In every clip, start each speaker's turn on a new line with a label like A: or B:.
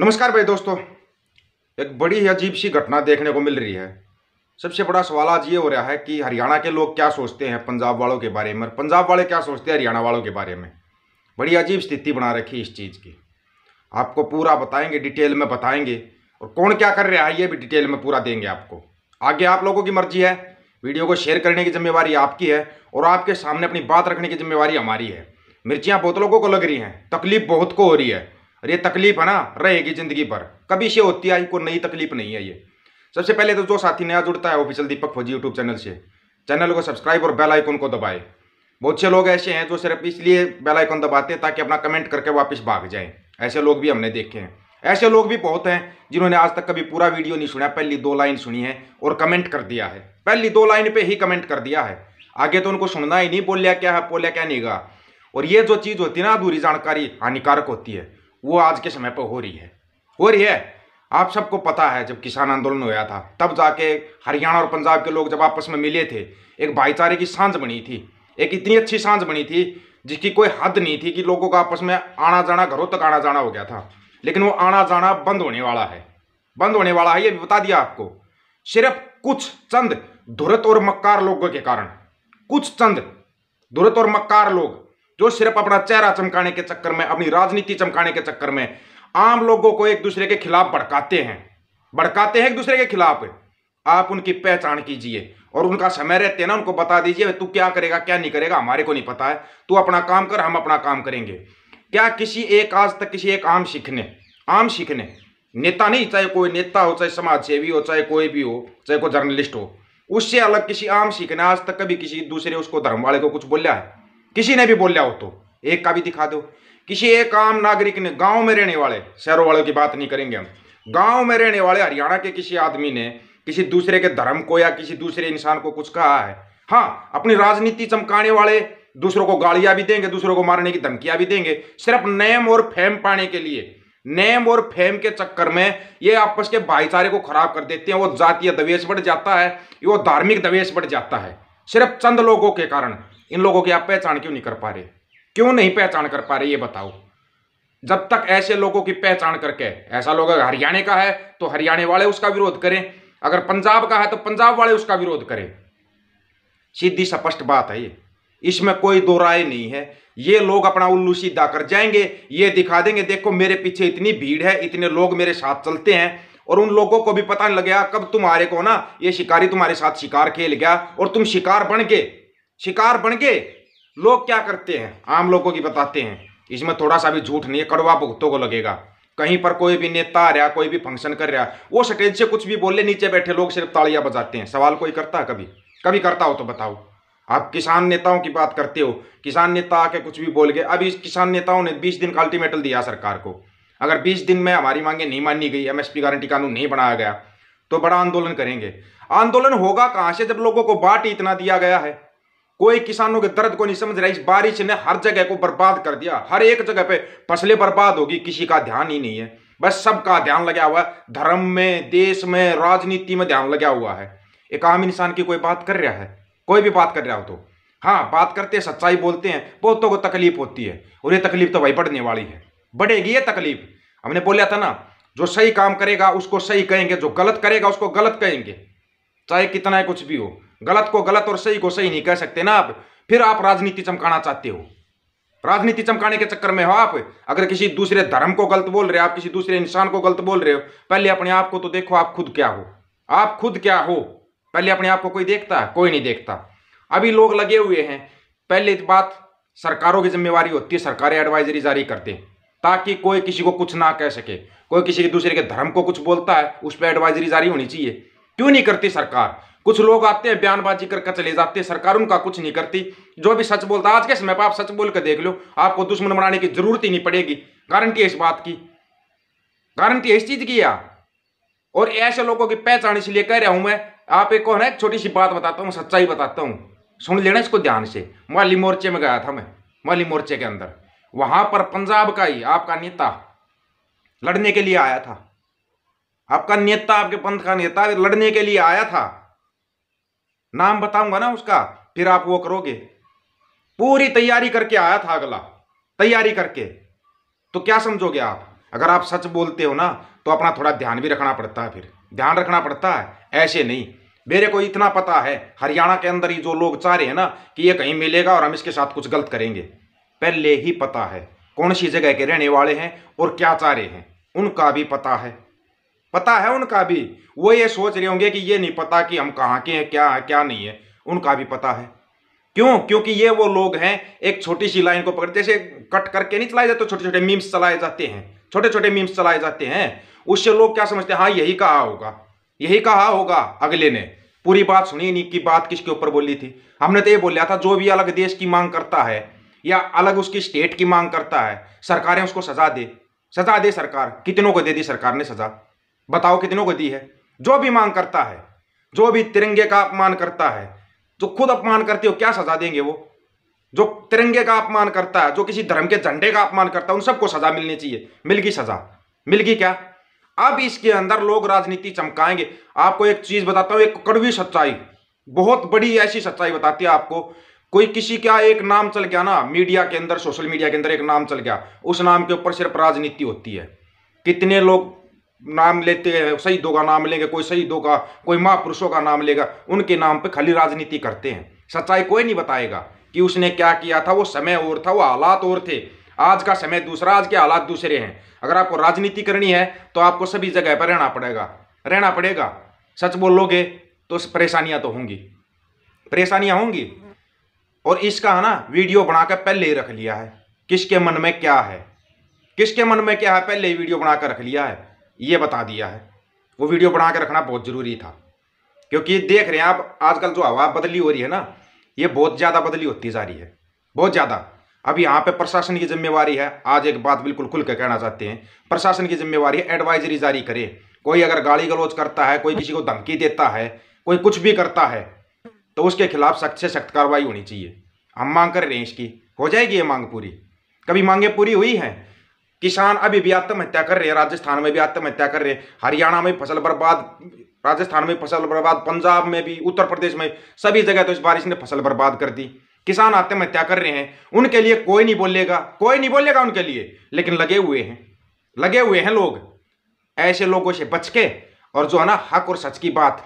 A: नमस्कार भाई दोस्तों एक बड़ी ही अजीब सी घटना देखने को मिल रही है सबसे बड़ा सवाल आज ये हो रहा है कि हरियाणा के लोग क्या सोचते हैं पंजाब वालों के बारे में पंजाब वाले क्या सोचते हैं हरियाणा वालों के बारे में बड़ी अजीब स्थिति बना रखी इस चीज़ की आपको पूरा बताएंगे डिटेल में बताएंगे और कौन क्या कर रहा है ये भी डिटेल में पूरा देंगे आपको आगे आप लोगों की मर्जी है वीडियो को शेयर करने की जिम्मेवारी आपकी है और आपके सामने अपनी बात रखने की जिम्मेवारी हमारी है मिर्चियाँ बहुत लोगों को लग रही हैं तकलीफ बहुत को हो रही है और ये तकलीफ है ना रहेगी ज़िंदगी भर कभी से होती आई कोई नई तकलीफ नहीं है ये सबसे पहले तो जो साथी नया जुड़ता है official Deepak Fauji YouTube channel से चैनल को सब्सक्राइब और बेल आइकन को दबाए बहुत से लोग ऐसे हैं जो सिर्फ इसलिए बेल आइकन दबाते हैं ताकि अपना कमेंट करके वापस भाग जाएं ऐसे लोग भी हमने देखे हैं ऐसे लोग भी बहुत हैं जिन्होंने आज तक कभी पूरा वीडियो नहीं सुना पहली दो लाइन सुनी है और कमेंट कर दिया है पहली दो लाइन पे ही कमेंट कर दिया है आगे तो उनको सुनना ही नहीं बोलिया क्या है बोलिया क्या नहीं गा और ये जो चीज़ होती है ना अधूरी जानकारी हानिकारक होती है वो आज के समय पर हो रही है हो रही है आप सबको पता है जब किसान आंदोलन हुआ था तब जाके हरियाणा और पंजाब के लोग जब आपस में मिले थे एक भाईचारे की सांझ बनी थी एक इतनी अच्छी सांझ बनी थी जिसकी कोई हद नहीं थी कि लोगों का आपस में आना जाना घरों तक आना जाना हो गया था लेकिन वो आना जाना बंद होने वाला है बंद होने वाला है ये बता दिया आपको सिर्फ कुछ चंद धुरत और मक्कार लोगों के कारण कुछ चंद धुरत और मक्कार लोग जो सिर्फ अपना चेहरा चमकाने के चक्कर में अपनी राजनीति चमकाने के चक्कर में आम लोगों को एक दूसरे के खिलाफ भड़काते हैं भड़काते हैं एक दूसरे के खिलाफ आप उनकी पहचान कीजिए और उनका समय रहते ना उनको बता दीजिए तू क्या करेगा क्या नहीं करेगा हमारे को नहीं पता है तू अपना काम कर हम अपना काम करेंगे क्या किसी एक आज तक किसी एक आम सीख ने आम सीख ने नेता नहीं चाहे कोई नेता हो चाहे समाज सेवी हो चाहे कोई भी हो चाहे कोई जर्नलिस्ट हो उससे अलग किसी आम सीख ने आज तक कभी किसी दूसरे उसको धर्म वाले को कुछ बोलिया है किसी ने भी बोल लिया हो तो एक का भी दिखा दो किसी एक आम नागरिक ने गांव में रहने वाले शहरों वालों की बात नहीं करेंगे हम गांव में रहने वाले हरियाणा के किसी आदमी ने किसी दूसरे के धर्म को या किसी दूसरे इंसान को कुछ कहा है हाँ अपनी राजनीति चमकाने वाले दूसरों को गालियां भी देंगे दूसरों को मारने की धमकियां भी देंगे सिर्फ नेम और फेम पाने के लिए नेम और फेम के चक्कर में ये आपस के भाईचारे को खराब कर देते हैं वो जातीय दवेश बढ़ जाता है वो धार्मिक दवेश बढ़ जाता है सिर्फ चंद लोगों के कारण इन लोगों की आप पहचान क्यों नहीं कर पा रहे क्यों नहीं पहचान कर पा रहे ये बताओ जब तक ऐसे लोगों की पहचान करके ऐसा लोग अगर हरियाणा का है तो हरियाणा वाले उसका विरोध करें अगर पंजाब का है तो पंजाब वाले उसका विरोध करें सीधी स्पष्ट बात है ये इसमें कोई दो राय नहीं है ये लोग अपना उल्लू सीधा कर जाएंगे ये दिखा देंगे देखो मेरे पीछे इतनी भीड़ है इतने लोग मेरे साथ चलते हैं और उन लोगों को भी पता नहीं लग गया कब तुम्हारे को ना ये शिकारी तुम्हारे साथ शिकार खेल गया और तुम शिकार बन के शिकार बन गए लोग क्या करते हैं आम लोगों की बताते हैं इसमें थोड़ा सा भी झूठ नहीं है कड़वा भुगतों को लगेगा कहीं पर कोई भी नेता आ रहा कोई भी फंक्शन कर रहा वो स्टेज से कुछ भी बोले नीचे बैठे लोग सिर्फ तालियां बजाते हैं सवाल कोई करता है कभी कभी करता हो तो बताओ आप किसान नेताओं की बात करते हो किसान नेता आके कुछ भी बोल गए अभी किसान नेताओं ने 20 दिन का अल्टीमेटल दिया सरकार को अगर 20 दिन में हमारी मांगे नहीं मानी गई एमएसपी गारंटी कानून नहीं बनाया गया तो बड़ा आंदोलन करेंगे आंदोलन होगा कहाँ से जब लोगों को बाट इतना दिया गया है कोई किसानों के दर्द को नहीं समझ रहा इस बारिश ने हर जगह को बर्बाद कर दिया हर एक जगह पे फसलें बर्बाद होगी किसी का ध्यान ही नहीं है बस सबका ध्यान लगा हुआ है धर्म में देश में राजनीति में ध्यान लगा हुआ है एक आम इंसान की कोई बात कर रहा है कोई भी बात कर रहा हो तो हाँ बात करते हैं सच्चाई बोलते हैं बहुतों को तकलीफ होती है और ये तकलीफ तो भाई बढ़ने वाली है बढ़ेगी ये तकलीफ हमने बोला था ना जो सही काम करेगा उसको सही कहेंगे जो गलत करेगा उसको गलत कहेंगे चाहे कितना कुछ भी हो गलत को गलत और सही को सही नहीं कह सकते ना आप फिर आप राजनीति चमकाना चाहते हो राजनीति चमकाने के चक्कर में हो आप अगर किसी दूसरे धर्म को गलत बोल रहे हो आप किसी दूसरे इंसान को गलत बोल रहे हो पहले अपने आप को तो देखो आप खुद क्या हो आप खुद क्या हो पहले अपने आप को कोई देखता है कोई नहीं देखता अभी लोग लगे हुए हैं पहले तो बात सरकारों की जिम्मेवारी होती है सरकारें एडवाइजरी जारी करते ताकि कोई किसी को कुछ ना कह सके कोई किसी के दूसरे के धर्म को कुछ बोलता है उस पर एडवाइजरी जारी होनी चाहिए क्यों नहीं करती सरकार कुछ लोग आते हैं बयानबाजी करके चले जाते हैं सरकार उनका कुछ नहीं करती जो भी सच बोलता आज के समय पर आप सच बोल कर देख लो आपको दुश्मन बनाने की जरूरत ही नहीं पड़ेगी गारंटी है इस बात की गारंटी है इस चीज की या और ऐसे लोगों की पहचान इसलिए कह रहा हूं मैं आप एक कौन है एक छोटी सी बात बताता हूँ सच्चाई बताता हूँ सुन लेना इसको ध्यान से माली मोर्चे में गया था मैं माली मोर्चे के अंदर वहां पर पंजाब का ही आपका नेता लड़ने के लिए आया था आपका नेता आपके पंथ का नेता लड़ने के लिए आया था नाम बताऊंगा ना उसका फिर आप वो करोगे पूरी तैयारी करके आया था अगला तैयारी करके तो क्या समझोगे आप अगर आप सच बोलते हो ना तो अपना थोड़ा ध्यान भी रखना पड़ता है फिर ध्यान रखना पड़ता है ऐसे नहीं मेरे को इतना पता है हरियाणा के अंदर ही जो लोग चाह रहे हैं ना कि ये कहीं मिलेगा और हम इसके साथ कुछ गलत करेंगे पहले ही पता है कौन सी जगह के रहने वाले हैं और क्या चाह रहे हैं उनका भी पता है पता है उनका भी वो ये सोच रहे होंगे कि ये नहीं पता कि हम कहाँ के हैं क्या है क्या नहीं है उनका भी पता है क्यों क्योंकि ये वो लोग हैं एक छोटी सी लाइन को पकड़ जैसे कट करके नहीं चलाए जाते छोटे छोटे मीम्स चलाए जाते हैं छोटे छोटे मीम्स चलाए जाते हैं उससे लोग क्या समझते हैं हाँ यही कहा होगा यही कहा होगा अगले ने पूरी बात सुनी नहीं कि बात किसके ऊपर बोली थी हमने तो ये बोला था जो भी अलग देश की मांग करता है या अलग उसकी स्टेट की मांग करता है सरकारें उसको सजा दे सजा दे सरकार कितनों को दे दी सरकार ने सजा बताओ कितनों को दी है जो भी मांग करता है जो भी तिरंगे का अपमान करता है जो खुद अपमान करते हो क्या सजा देंगे वो जो तिरंगे का अपमान करता है जो किसी धर्म के झंडे का अपमान करता है उन सबको सजा मिलनी चाहिए मिल गई सजा मिल गई क्या अब इसके अंदर लोग राजनीति चमकाएंगे आपको एक चीज बताता हूं एक कड़वी सच्चाई बहुत बड़ी ऐसी सच्चाई बताती है आपको कोई किसी का एक नाम चल गया ना मीडिया के अंदर सोशल मीडिया के अंदर एक नाम चल गया उस नाम के ऊपर सिर्फ राजनीति होती है कितने लोग नाम लेते हैं शहीदों का नाम लेंगे कोई शहीदों का कोई महापुरुषों का नाम लेगा उनके नाम पे खाली राजनीति करते हैं सच्चाई कोई नहीं बताएगा कि उसने क्या किया था वो समय और था वो हालात और थे आज का समय दूसरा आज के हालात दूसरे हैं अगर आपको राजनीति करनी है तो आपको सभी जगह पर रहना पड़ेगा रहना पड़ेगा सच बोलोगे तो परेशानियां तो होंगी परेशानियां होंगी और इसका है ना वीडियो बनाकर पहले ही रख लिया है किसके मन में क्या है किसके मन में क्या है पहले ही वीडियो बनाकर रख लिया है ये बता दिया है वो वीडियो बना के रखना बहुत ज़रूरी था क्योंकि देख रहे हैं आप आजकल जो हवा बदली हो रही है ना ये बहुत ज़्यादा बदली होती जा रही है बहुत ज़्यादा अब यहाँ पे प्रशासन की जिम्मेवारी है आज एक बात बिल्कुल खुल के कहना चाहते हैं प्रशासन की जिम्मेवारी है एडवाइजरी जारी करे कोई अगर गाली गलौज करता है कोई किसी को धमकी देता है कोई कुछ भी करता है तो उसके खिलाफ सख्त से सख्त कार्रवाई होनी चाहिए हम मांग कर रहे हैं इसकी हो जाएगी ये मांग पूरी कभी मांगे पूरी हुई हैं किसान अभी भी आत्महत्या कर रहे हैं राजस्थान में भी आत्महत्या कर रहे हैं हरियाणा में फसल बर्बाद राजस्थान में फसल बर्बाद पंजाब में भी उत्तर प्रदेश में सभी जगह तो इस बारिश ने फसल बर्बाद कर दी किसान आत्महत्या कर रहे हैं उनके लिए कोई नहीं बोलेगा कोई नहीं बोलेगा उनके लिए लेकिन लगे हुए हैं लगे हुए हैं लोग ऐसे लोगों से बच के और जो है ना हक और सच की बात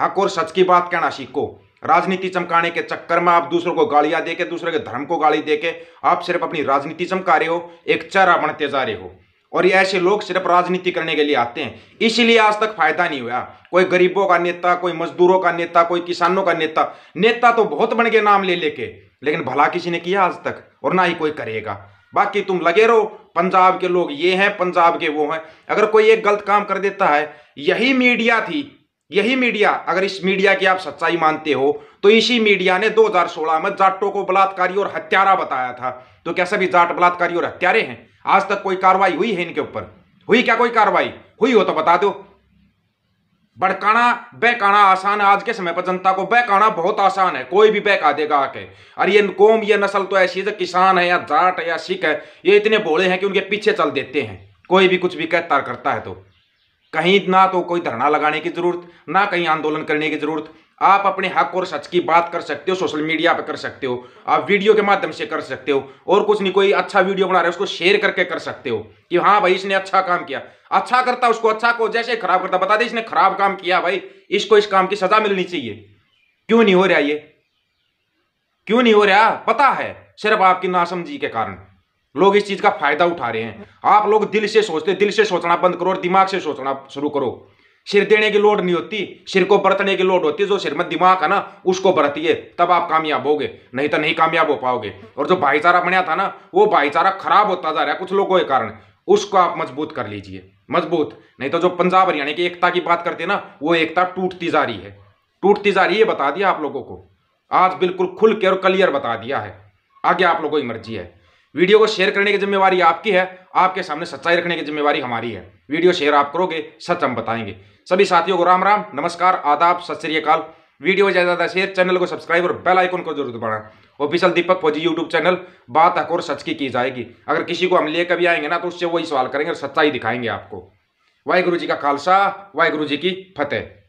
A: हक और सच की बात कहना सीखो राजनीति चमकाने के चक्कर में आप दूसरों को गालियां देके दूसरे के धर्म को गाली देके आप सिर्फ अपनी राजनीति चमका रहे हो एक चरा बनते जा रहे हो और ये ऐसे लोग सिर्फ राजनीति करने के लिए आते हैं इसीलिए आज तक फायदा नहीं हुआ कोई गरीबों का नेता कोई मजदूरों का नेता कोई किसानों का नेता नेता तो बहुत बन गए नाम ले लेके लेकिन भला किसी ने किया आज तक और ना ही कोई करेगा बाकी तुम लगे रहो पंजाब के लोग ये हैं पंजाब के वो हैं अगर कोई एक गलत काम कर देता है यही मीडिया थी यही मीडिया अगर इस मीडिया की आप सच्चाई मानते हो तो इसी मीडिया ने 2016 में जाटों को बलात्कारी और हत्यारा बताया था तो क्या सभी जाट बलात्कारी और हत्यारे हैं आज तक कोई कार्रवाई हुई है इनके ऊपर हुई क्या कोई कार्रवाई हुई हो तो बता दो बड़काना बहकाना आसान है आज के समय पर जनता को बहकाना बहुत आसान है कोई भी बहका देगा आके अरे ये कौम ये नस्ल तो ऐसी है किसान है या जाट है या सिख है ये इतने बोले हैं कि उनके पीछे चल देते हैं कोई भी कुछ भी कहता करता है तो कहीं ना तो कोई धरना लगाने की जरूरत ना कहीं आंदोलन करने की जरूरत आप अपने हक और सच की बात कर सकते हो सोशल मीडिया पर कर सकते हो आप वीडियो के माध्यम से कर सकते हो और कुछ नहीं कोई अच्छा वीडियो बना रहे हो उसको शेयर करके कर सकते हो कि हाँ भाई इसने अच्छा काम किया अच्छा करता उसको अच्छा को जैसे खराब करता बता दे इसने खराब काम किया भाई इसको इस काम की सजा मिलनी चाहिए क्यों नहीं हो रहा ये क्यों नहीं हो रहा पता है सिर्फ आपकी नासमझी के कारण लोग इस चीज़ का फायदा उठा रहे हैं आप लोग दिल से सोचते दिल से सोचना बंद करो और दिमाग से सोचना शुरू करो सिर देने की लोड नहीं होती सिर को बरतने की लोड होती है जो सिर में दिमाग है ना उसको बरतिए तब आप कामयाब होगे नहीं तो नहीं कामयाब हो पाओगे और जो भाईचारा बनाया था ना वो भाईचारा खराब होता जा रहा है कुछ लोगों के कारण उसको आप मजबूत कर लीजिए मजबूत नहीं तो जो पंजाब हरियाणा की एकता की बात करते ना वो एकता टूटती जा रही है टूटती जा रही है बता दिया आप लोगों को आज बिल्कुल खुल के और क्लियर बता दिया है आगे आप लोगों की मर्जी है वीडियो को शेयर करने की जिम्मेवारी आपकी है आपके सामने सच्चाई रखने की जिम्मेवारी हमारी है वीडियो शेयर आप करोगे सच हम बताएंगे सभी साथियों को राम राम नमस्कार आदाब सत श्रीकाल वीडियो ज़्यादा ज़्यादा शेयर चैनल को सब्सक्राइब और बेल आइकन को जरूर दबाना official Deepak Fauji YouTube channel बात हक और सच की की जाएगी अगर किसी को हम ले भी आएंगे ना तो उससे वही सवाल करेंगे और सच्चाई दिखाएंगे आपको वाहिगुरु जी का खालसा वाहिगुरु जी की फतेह